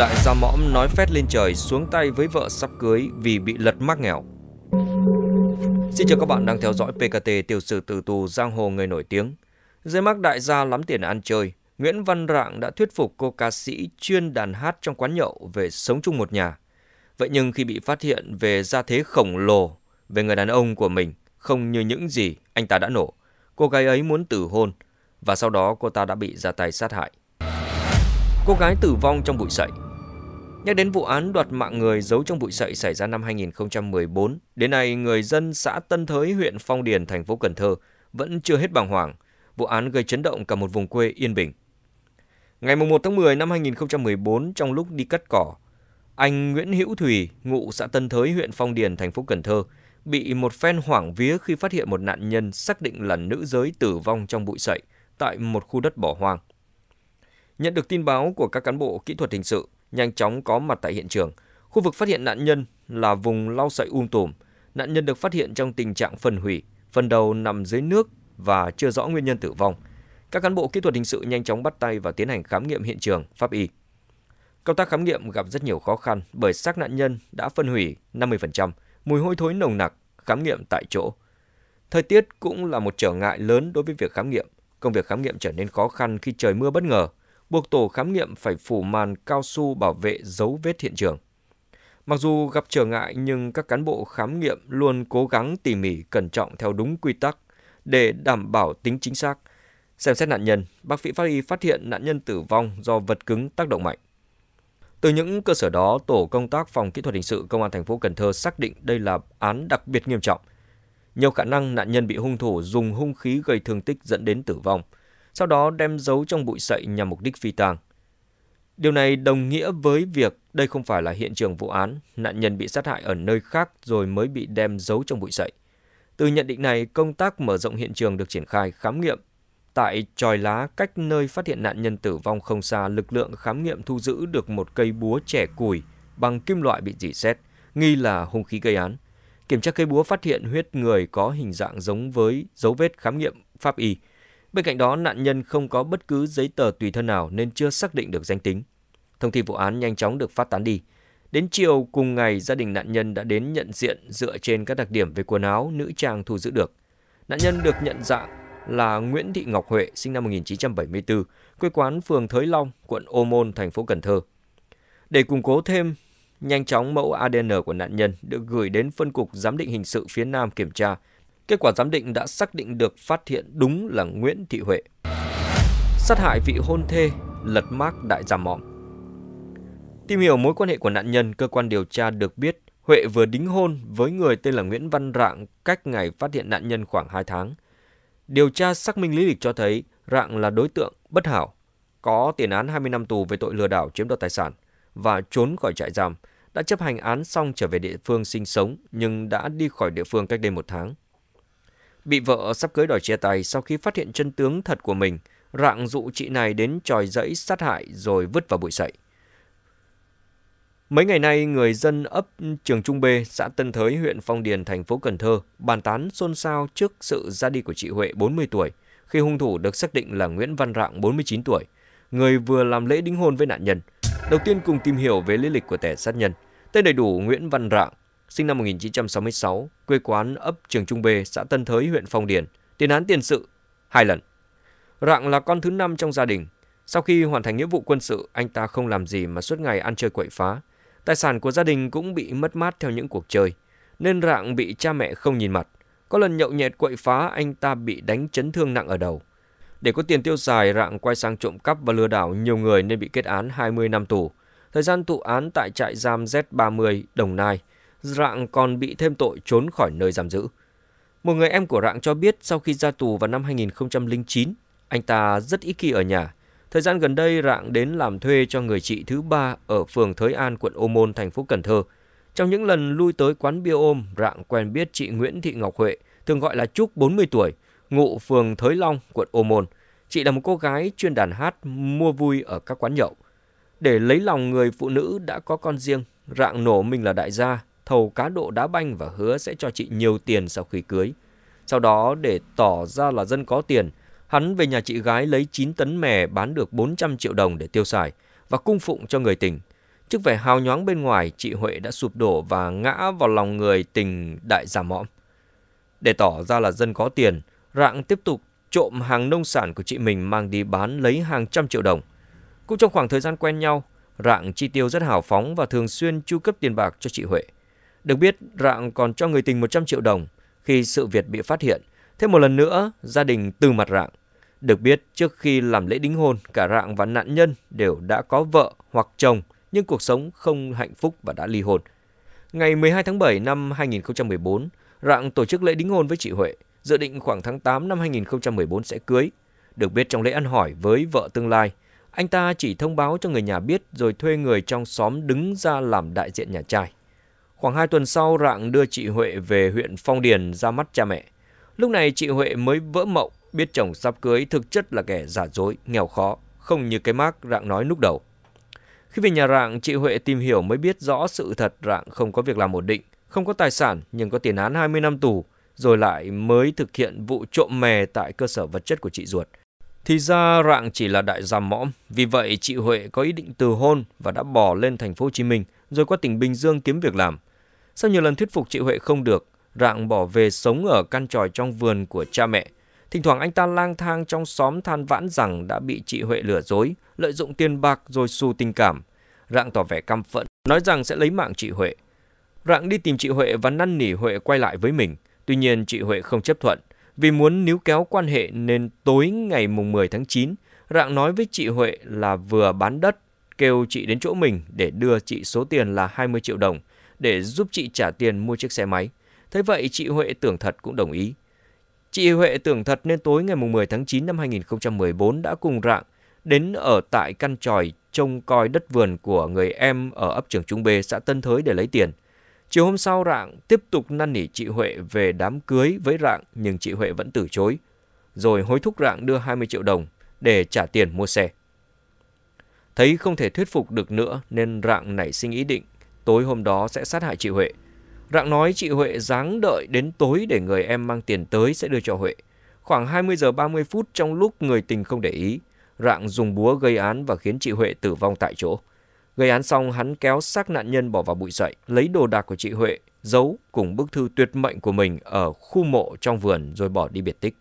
Đại gia mõm nói phét lên trời xuống tay với vợ sắp cưới vì bị lật mắc nghèo. Xin chào các bạn đang theo dõi PKT tiểu sử tử tù giang hồ người nổi tiếng. Dưới mắc đại gia lắm tiền ăn chơi, Nguyễn Văn Rạng đã thuyết phục cô ca sĩ chuyên đàn hát trong quán nhậu về sống chung một nhà. Vậy nhưng khi bị phát hiện về gia thế khổng lồ về người đàn ông của mình không như những gì anh ta đã nổ, cô gái ấy muốn tử hôn và sau đó cô ta đã bị ra tay sát hại. Cô gái tử vong trong bụi sậy Nhắc đến vụ án đoạt mạng người giấu trong bụi sậy xảy ra năm 2014, đến nay người dân xã Tân Thới, huyện Phong Điền, thành phố Cần Thơ vẫn chưa hết bàng hoàng. Vụ án gây chấn động cả một vùng quê yên bình. Ngày 1 tháng 10 năm 2014, trong lúc đi cắt cỏ, anh Nguyễn Hữu Thủy ngụ xã Tân Thới, huyện Phong Điền, thành phố Cần Thơ, bị một phen hoảng vía khi phát hiện một nạn nhân xác định là nữ giới tử vong trong bụi sậy tại một khu đất bỏ hoang. Nhận được tin báo của các cán bộ kỹ thuật hình sự, nhanh chóng có mặt tại hiện trường. Khu vực phát hiện nạn nhân là vùng lau sậy um tùm. Nạn nhân được phát hiện trong tình trạng phân hủy, phần đầu nằm dưới nước và chưa rõ nguyên nhân tử vong. Các cán bộ kỹ thuật hình sự nhanh chóng bắt tay và tiến hành khám nghiệm hiện trường, pháp y. Công tác khám nghiệm gặp rất nhiều khó khăn bởi xác nạn nhân đã phân hủy 50%, mùi hôi thối nồng nặc, khám nghiệm tại chỗ. Thời tiết cũng là một trở ngại lớn đối với việc khám nghiệm. Công việc khám nghiệm trở nên khó khăn khi trời mưa bất ngờ buộc tổ khám nghiệm phải phủ màn cao su bảo vệ dấu vết hiện trường. Mặc dù gặp trở ngại nhưng các cán bộ khám nghiệm luôn cố gắng tỉ mỉ cẩn trọng theo đúng quy tắc để đảm bảo tính chính xác. Xem xét nạn nhân, bác sĩ pháp y phát hiện nạn nhân tử vong do vật cứng tác động mạnh. Từ những cơ sở đó, tổ công tác phòng kỹ thuật hình sự công an thành phố Cần Thơ xác định đây là án đặc biệt nghiêm trọng. Nhiều khả năng nạn nhân bị hung thủ dùng hung khí gây thương tích dẫn đến tử vong – sau đó đem giấu trong bụi sậy nhằm mục đích phi tang. Điều này đồng nghĩa với việc đây không phải là hiện trường vụ án, nạn nhân bị sát hại ở nơi khác rồi mới bị đem giấu trong bụi sậy. Từ nhận định này, công tác mở rộng hiện trường được triển khai khám nghiệm. Tại tròi lá cách nơi phát hiện nạn nhân tử vong không xa, lực lượng khám nghiệm thu giữ được một cây búa trẻ củi bằng kim loại bị dỉ xét, nghi là hung khí gây án. Kiểm tra cây búa phát hiện huyết người có hình dạng giống với dấu vết khám nghiệm pháp y Bên cạnh đó, nạn nhân không có bất cứ giấy tờ tùy thân nào nên chưa xác định được danh tính. Thông tin vụ án nhanh chóng được phát tán đi. Đến chiều cùng ngày, gia đình nạn nhân đã đến nhận diện dựa trên các đặc điểm về quần áo, nữ trang thu giữ được. Nạn nhân được nhận dạng là Nguyễn Thị Ngọc Huệ, sinh năm 1974, quê quán phường Thới Long, quận Ô Môn, thành phố Cần Thơ. Để củng cố thêm, nhanh chóng mẫu ADN của nạn nhân được gửi đến phân cục giám định hình sự phía Nam kiểm tra Kết quả giám định đã xác định được phát hiện đúng là Nguyễn Thị Huệ. Sát hại vị hôn thê, lật mác đại giam mỏm. Tìm hiểu mối quan hệ của nạn nhân, cơ quan điều tra được biết Huệ vừa đính hôn với người tên là Nguyễn Văn Rạng cách ngày phát hiện nạn nhân khoảng 2 tháng. Điều tra xác minh lý lịch cho thấy Rạng là đối tượng bất hảo, có tiền án 20 năm tù về tội lừa đảo chiếm đoạt tài sản và trốn khỏi trại giam, đã chấp hành án xong trở về địa phương sinh sống nhưng đã đi khỏi địa phương cách đây một tháng. Bị vợ sắp cưới đòi chia tay sau khi phát hiện chân tướng thật của mình, rạng dụ chị này đến tròi dẫy sát hại rồi vứt vào bụi sậy. Mấy ngày nay, người dân ấp Trường Trung B, xã Tân Thới, huyện Phong Điền, thành phố Cần Thơ bàn tán xôn xao trước sự ra đi của chị Huệ 40 tuổi, khi hung thủ được xác định là Nguyễn Văn Rạng 49 tuổi, người vừa làm lễ đính hôn với nạn nhân. Đầu tiên cùng tìm hiểu về lý lịch của kẻ sát nhân. Tên đầy đủ Nguyễn Văn Rạng, sinh năm 1966, quê quán ấp Trường Trung B, xã Tân Thới, huyện Phong Điền, tiền án tiền sự hai lần. Rạng là con thứ năm trong gia đình. Sau khi hoàn thành nghĩa vụ quân sự, anh ta không làm gì mà suốt ngày ăn chơi quậy phá. Tài sản của gia đình cũng bị mất mát theo những cuộc chơi, nên Rạng bị cha mẹ không nhìn mặt. Có lần nhậu nhẹt quậy phá, anh ta bị đánh chấn thương nặng ở đầu. Để có tiền tiêu xài, Rạng quay sang trộm cắp và lừa đảo nhiều người nên bị kết án 20 năm tù. Thời gian tụ án tại trại giam Z30 Đồng Nai – Rạng còn bị thêm tội trốn khỏi nơi giam giữ. Một người em của Rạng cho biết sau khi ra tù vào năm 2009, anh ta rất ít khi ở nhà. Thời gian gần đây, Rạng đến làm thuê cho người chị thứ ba ở phường Thới An, quận Ô Môn, thành phố Cần Thơ. Trong những lần lui tới quán bia ôm, Rạng quen biết chị Nguyễn Thị Ngọc Huệ, thường gọi là Trúc 40 tuổi, ngụ phường Thới Long, quận Ô Môn. Chị là một cô gái chuyên đàn hát mua vui ở các quán nhậu. Để lấy lòng người phụ nữ đã có con riêng, Rạng nổ mình là đại gia, thầu cá độ đá banh và hứa sẽ cho chị nhiều tiền sau khi cưới. Sau đó để tỏ ra là dân có tiền, hắn về nhà chị gái lấy 9 tấn mè bán được 400 triệu đồng để tiêu xài và cung phụng cho người tình. Trước vẻ hào nhoáng bên ngoài, chị Huệ đã sụp đổ và ngã vào lòng người tình đại giả mõm. Để tỏ ra là dân có tiền, Rạng tiếp tục trộm hàng nông sản của chị mình mang đi bán lấy hàng trăm triệu đồng. Cũng trong khoảng thời gian quen nhau, Rạng chi tiêu rất hào phóng và thường xuyên chu cấp tiền bạc cho chị Huệ. Được biết, Rạng còn cho người tình 100 triệu đồng khi sự việc bị phát hiện. Thêm một lần nữa, gia đình từ mặt Rạng. Được biết, trước khi làm lễ đính hôn, cả Rạng và nạn nhân đều đã có vợ hoặc chồng, nhưng cuộc sống không hạnh phúc và đã ly hôn. Ngày 12 tháng 7 năm 2014, Rạng tổ chức lễ đính hôn với chị Huệ, dự định khoảng tháng 8 năm 2014 sẽ cưới. Được biết trong lễ ăn hỏi với vợ tương lai, anh ta chỉ thông báo cho người nhà biết rồi thuê người trong xóm đứng ra làm đại diện nhà trai. Khoảng 2 tuần sau, Rạng đưa chị Huệ về huyện Phong Điền ra mắt cha mẹ. Lúc này chị Huệ mới vỡ mộng, biết chồng sắp cưới thực chất là kẻ giả dối, nghèo khó, không như cái mác Rạng nói lúc đầu. Khi về nhà Rạng, chị Huệ tìm hiểu mới biết rõ sự thật Rạng không có việc làm ổn định, không có tài sản nhưng có tiền án 20 năm tù, rồi lại mới thực hiện vụ trộm mè tại cơ sở vật chất của chị ruột. Thì ra Rạng chỉ là đại giam mõm, vì vậy chị Huệ có ý định từ hôn và đã bỏ lên thành phố Hồ Chí Minh, rồi qua tỉnh Bình Dương kiếm việc làm – sau nhiều lần thuyết phục chị Huệ không được, Rạng bỏ về sống ở căn tròi trong vườn của cha mẹ. Thỉnh thoảng anh ta lang thang trong xóm than vãn rằng đã bị chị Huệ lừa dối, lợi dụng tiền bạc rồi xu tình cảm. Rạng tỏ vẻ căm phẫn, nói rằng sẽ lấy mạng chị Huệ. Rạng đi tìm chị Huệ và năn nỉ Huệ quay lại với mình. Tuy nhiên chị Huệ không chấp thuận. Vì muốn níu kéo quan hệ nên tối ngày mùng 10 tháng 9, Rạng nói với chị Huệ là vừa bán đất, kêu chị đến chỗ mình để đưa chị số tiền là 20 triệu đồng – để giúp chị trả tiền mua chiếc xe máy. Thế vậy chị Huệ tưởng thật cũng đồng ý. Chị Huệ tưởng thật nên tối ngày 10 tháng 9 năm 2014 đã cùng Rạng đến ở tại căn tròi trông coi đất vườn của người em ở ấp Trường Trung B, xã Tân Thới để lấy tiền. Chiều hôm sau Rạng tiếp tục năn nỉ chị Huệ về đám cưới với Rạng nhưng chị Huệ vẫn từ chối. Rồi hối thúc Rạng đưa 20 triệu đồng để trả tiền mua xe. Thấy không thể thuyết phục được nữa nên Rạng nảy sinh ý định tối hôm đó sẽ sát hại chị Huệ. Rạng nói chị Huệ ráng đợi đến tối để người em mang tiền tới sẽ đưa cho Huệ. Khoảng 20 giờ 30 phút trong lúc người tình không để ý, Rạng dùng búa gây án và khiến chị Huệ tử vong tại chỗ. Gây án xong, hắn kéo xác nạn nhân bỏ vào bụi sậy, lấy đồ đạc của chị Huệ, giấu cùng bức thư tuyệt mệnh của mình ở khu mộ trong vườn rồi bỏ đi biệt tích.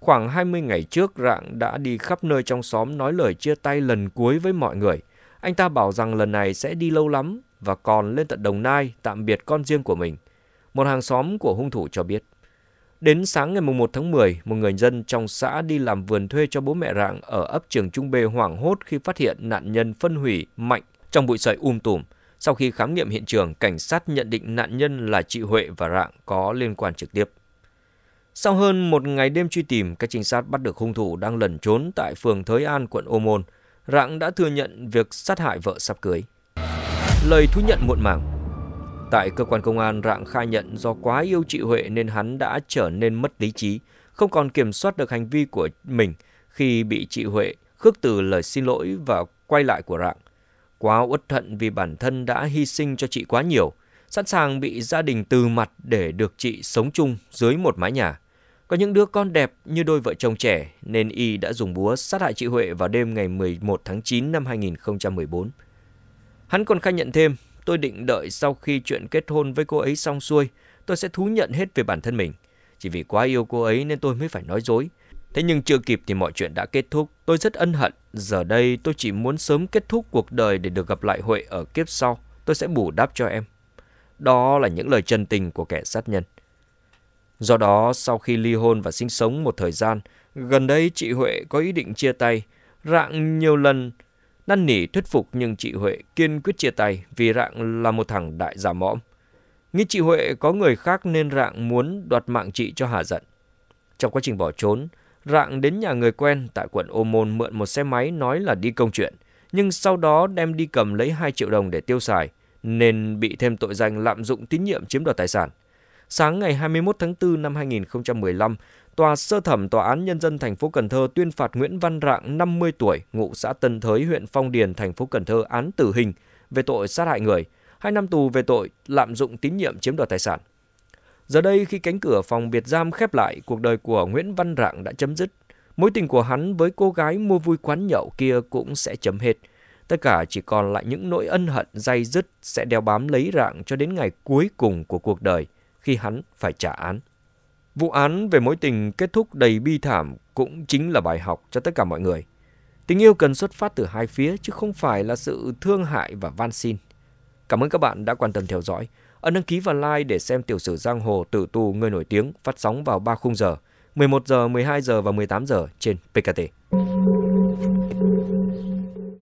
Khoảng 20 ngày trước, Rạng đã đi khắp nơi trong xóm nói lời chia tay lần cuối với mọi người. Anh ta bảo rằng lần này sẽ đi lâu lắm, và còn lên tận Đồng Nai tạm biệt con riêng của mình. Một hàng xóm của hung thủ cho biết. Đến sáng ngày 1 tháng 10, một người dân trong xã đi làm vườn thuê cho bố mẹ rạng ở ấp Trường Trung Bê hoảng hốt khi phát hiện nạn nhân phân hủy mạnh trong bụi sậy um tùm. Sau khi khám nghiệm hiện trường, cảnh sát nhận định nạn nhân là chị Huệ và Rạng có liên quan trực tiếp. Sau hơn một ngày đêm truy tìm, các trinh sát bắt được hung thủ đang lẩn trốn tại phường Thới An, quận Ô Môn. Rạng đã thừa nhận việc sát hại vợ sắp cưới. Lời thú nhận muộn màng Tại cơ quan công an, Rạng khai nhận do quá yêu chị Huệ nên hắn đã trở nên mất lý trí, không còn kiểm soát được hành vi của mình khi bị chị Huệ khước từ lời xin lỗi và quay lại của Rạng. Quá uất thận vì bản thân đã hy sinh cho chị quá nhiều, sẵn sàng bị gia đình từ mặt để được chị sống chung dưới một mái nhà. Có những đứa con đẹp như đôi vợ chồng trẻ nên Y đã dùng búa sát hại chị Huệ vào đêm ngày 11 tháng 9 năm 2014. Hắn còn khai nhận thêm, tôi định đợi sau khi chuyện kết hôn với cô ấy xong xuôi, tôi sẽ thú nhận hết về bản thân mình. Chỉ vì quá yêu cô ấy nên tôi mới phải nói dối. Thế nhưng chưa kịp thì mọi chuyện đã kết thúc, tôi rất ân hận. Giờ đây tôi chỉ muốn sớm kết thúc cuộc đời để được gặp lại Huệ ở kiếp sau, tôi sẽ bù đắp cho em. Đó là những lời chân tình của kẻ sát nhân. Do đó, sau khi ly hôn và sinh sống một thời gian, gần đây chị Huệ có ý định chia tay, rạng nhiều lần Năn nỉ thuyết phục nhưng chị Huệ kiên quyết chia tay vì Rạng là một thằng đại giả mõm. Nghĩ chị Huệ có người khác nên Rạng muốn đoạt mạng chị cho hà giận. Trong quá trình bỏ trốn, Rạng đến nhà người quen tại quận Ô Môn mượn một xe máy nói là đi công chuyện, nhưng sau đó đem đi cầm lấy 2 triệu đồng để tiêu xài, nên bị thêm tội danh lạm dụng tín nhiệm chiếm đoạt tài sản. Sáng ngày 21 tháng 4 năm 2015, Tòa sơ thẩm Tòa án Nhân dân thành phố Cần Thơ tuyên phạt Nguyễn Văn Rạng 50 tuổi, ngụ xã Tân Thới, huyện Phong Điền, thành phố Cần Thơ án tử hình về tội sát hại người, 2 năm tù về tội lạm dụng tín nhiệm chiếm đoạt tài sản. Giờ đây khi cánh cửa phòng biệt giam khép lại, cuộc đời của Nguyễn Văn Rạng đã chấm dứt. Mối tình của hắn với cô gái mua vui quán nhậu kia cũng sẽ chấm hết. Tất cả chỉ còn lại những nỗi ân hận dai dứt sẽ đeo bám lấy Rạng cho đến ngày cuối cùng của cuộc đời khi hắn phải trả án. Vụ án về mối tình kết thúc đầy bi thảm cũng chính là bài học cho tất cả mọi người. Tình yêu cần xuất phát từ hai phía chứ không phải là sự thương hại và van xin. Cảm ơn các bạn đã quan tâm theo dõi. Ấn đăng ký và like để xem tiểu sử giang hồ tử tù người nổi tiếng phát sóng vào 3 khung giờ, 11 giờ, 12 giờ và 18 giờ trên PKT.